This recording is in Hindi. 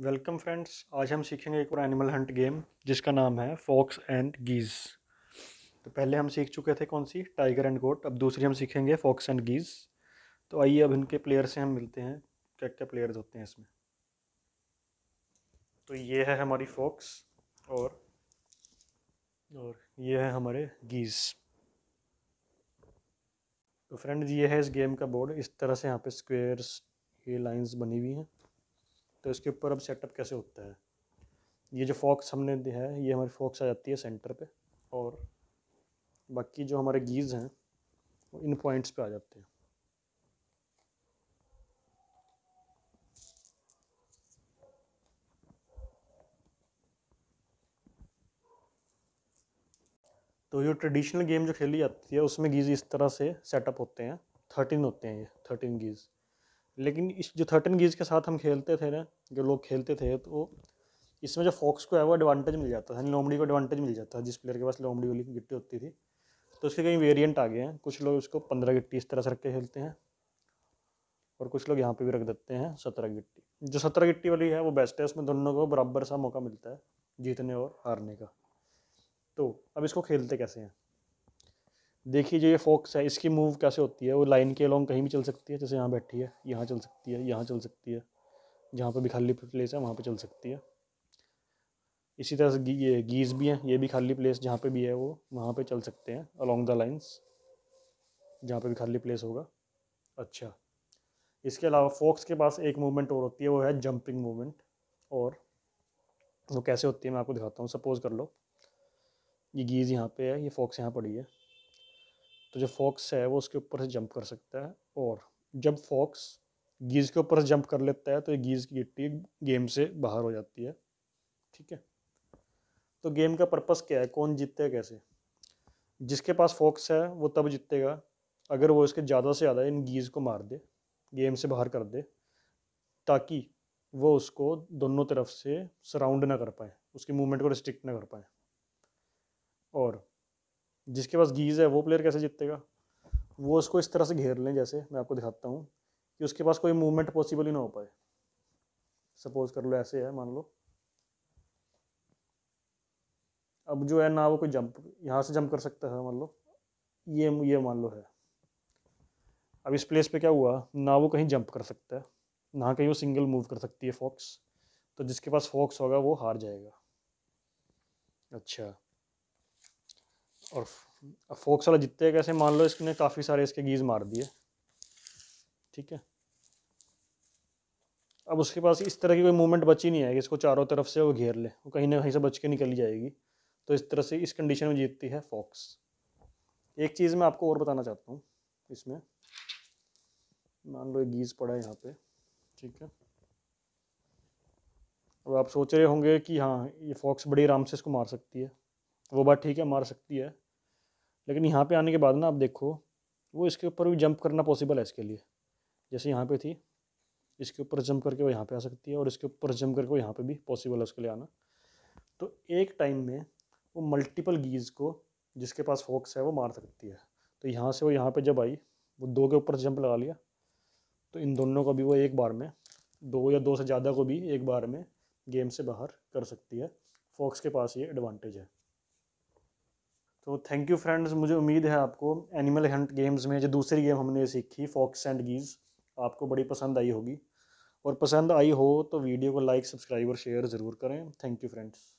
वेलकम फ्रेंड्स आज हम सीखेंगे एक और एनिमल हंट गेम जिसका नाम है फॉक्स एंड गीज़ तो पहले हम सीख चुके थे कौन सी टाइगर एंड गोट अब दूसरी हम सीखेंगे फॉक्स एंड गीज़ तो आइए अब इनके प्लेयर से हम मिलते हैं क्या क्या प्लेयर्स होते हैं इसमें तो ये है हमारी फॉक्स और और ये है हमारे गीज़ तो फ्रेंड्स ये है इस गेम का बोर्ड इस तरह से यहाँ पे स्क्वेयर्स ये लाइंस बनी हुई हैं तो इसके ऊपर अब सेटअप कैसे होता है ये जो फॉक्स हमने दिया है ये हमारी फॉक्स आ जाती है सेंटर पे और बाकी जो हमारे गीज़ हैं वो इन पॉइंट्स पे आ जाते हैं तो जो ट्रेडिशनल गेम जो खेली जाती है उसमें गीज़ इस तरह से सेटअप होते हैं थर्टीन होते हैं ये थर्टीन गीज़ लेकिन इस जो थर्टन गीज के साथ हम खेलते थे ना जो लोग खेलते थे तो इसमें जो फॉक्स को है वो एडवांटेज मिल जाता था लोमड़ी को एडवांटेज मिल जाता है जिस प्लेयर के पास लोमड़ी वाली गिट्टी होती थी तो उसके कई वेरिएंट आ गए हैं कुछ लोग उसको पंद्रह गिट्टी इस तरह से रख के खेलते हैं और कुछ लोग यहाँ पे भी रख देते हैं सत्रह गिट्टी जो सत्रह गिट्टी वाली है वो बेस्ट है उसमें दोनों को बराबर सा मौका मिलता है जीतने और हारने का तो अब इसको खेलते कैसे हैं देखिए जो ये फोक्स है इसकी मूव कैसे होती है वो लाइन के अलॉन्ग कहीं भी चल सकती है जैसे यहाँ बैठी है यहाँ चल सकती है यहाँ चल सकती है जहाँ पर भी खाली प्लेस है वहाँ पर चल सकती है इसी तरह से गी, ये गीज़ भी हैं ये भी खाली प्लेस जहाँ पे भी है वो वहाँ पे चल सकते हैं अलोंग द लाइंस जहाँ पे भी खाली प्लेस होगा अच्छा इसके अलावा फोक्स के पास एक मूवमेंट और होती है वो है जंपिंग मूवमेंट और वो कैसे होती है मैं आपको दिखाता हूँ सपोज़ कर लो ये गीज़ यहाँ पे है ये फोक्स यहाँ पड़ी है तो जो फॉक्स है वो उसके ऊपर से जंप कर सकता है और जब फॉक्स गीज़ के ऊपर से जंप कर लेता है तो ये गीज़ की गिट्टी गेम से बाहर हो जाती है ठीक है तो गेम का पर्पस क्या है कौन जीतता है कैसे जिसके पास फोक्स है वो तब जीतेगा अगर वो इसके ज़्यादा से ज़्यादा इन गीज़ को मार दे गेम से बाहर कर दे ताकि वो उसको दोनों तरफ से सराउंड ना कर पाए उसकी मूवमेंट को रिस्ट्रिक्ट ना कर पाए और जिसके पास गीज़ है वो प्लेयर कैसे जीतेगा वो उसको इस तरह से घेर लें जैसे मैं आपको दिखाता हूँ कि उसके पास कोई मूवमेंट पॉसिबल ही ना हो पाए सपोज कर लो ऐसे है मान लो अब जो है ना वो कोई जंप यहाँ से जंप कर सकता है मान लो ये ये मान लो है अब इस प्लेस पे क्या हुआ ना वो कहीं जंप कर सकता है ना कहीं वो सिंगल मूव कर सकती है फॉक्स तो जिसके पास फॉक्स होगा वो हार जाएगा अच्छा और फोक्स वाला जितने कैसे मान लो इसने काफ़ी सारे इसके गीज़ मार दिए ठीक है अब उसके पास इस तरह की कोई मूवमेंट बची नहीं आएगी इसको चारों तरफ से वो घेर ले वो कहीं ना कहीं से बच के निकल जाएगी तो इस तरह से इस कंडीशन में जीतती है फॉक्स एक चीज़ मैं आपको और बताना चाहता हूँ इसमें मान लो एक गीज़ पड़ा है यहाँ पे ठीक है अब आप सोच रहे होंगे कि हाँ ये फॉक्स बड़ी आराम से इसको मार सकती है वो बात ठीक है मार सकती है लेकिन यहाँ पे आने के बाद ना आप देखो वो इसके ऊपर भी जंप करना पॉसिबल है इसके लिए जैसे यहाँ पे थी इसके ऊपर जंप करके वो यहाँ पे आ सकती है और इसके ऊपर जंप करके वो यहाँ पे भी पॉसिबल है उसके लिए आना तो एक टाइम में वो मल्टीपल गीज़ को जिसके पास फोक्स है वो मार सकती है तो यहाँ से वो यहाँ पर जब आई वो दो के ऊपर जंप लगा लिया तो इन दोनों को भी वो एक बार में दो या दो से ज़्यादा को भी एक बार में गेम से बाहर कर सकती है फोक्स के पास ये एडवांटेज है तो थैंक यू फ्रेंड्स मुझे उम्मीद है आपको एनिमल हंट गेम्स में जो दूसरी गेम हमने सीखी फॉक्स एंड गीज़ आपको बड़ी पसंद आई होगी और पसंद आई हो तो वीडियो को लाइक सब्सक्राइब और शेयर ज़रूर करें थैंक यू फ्रेंड्स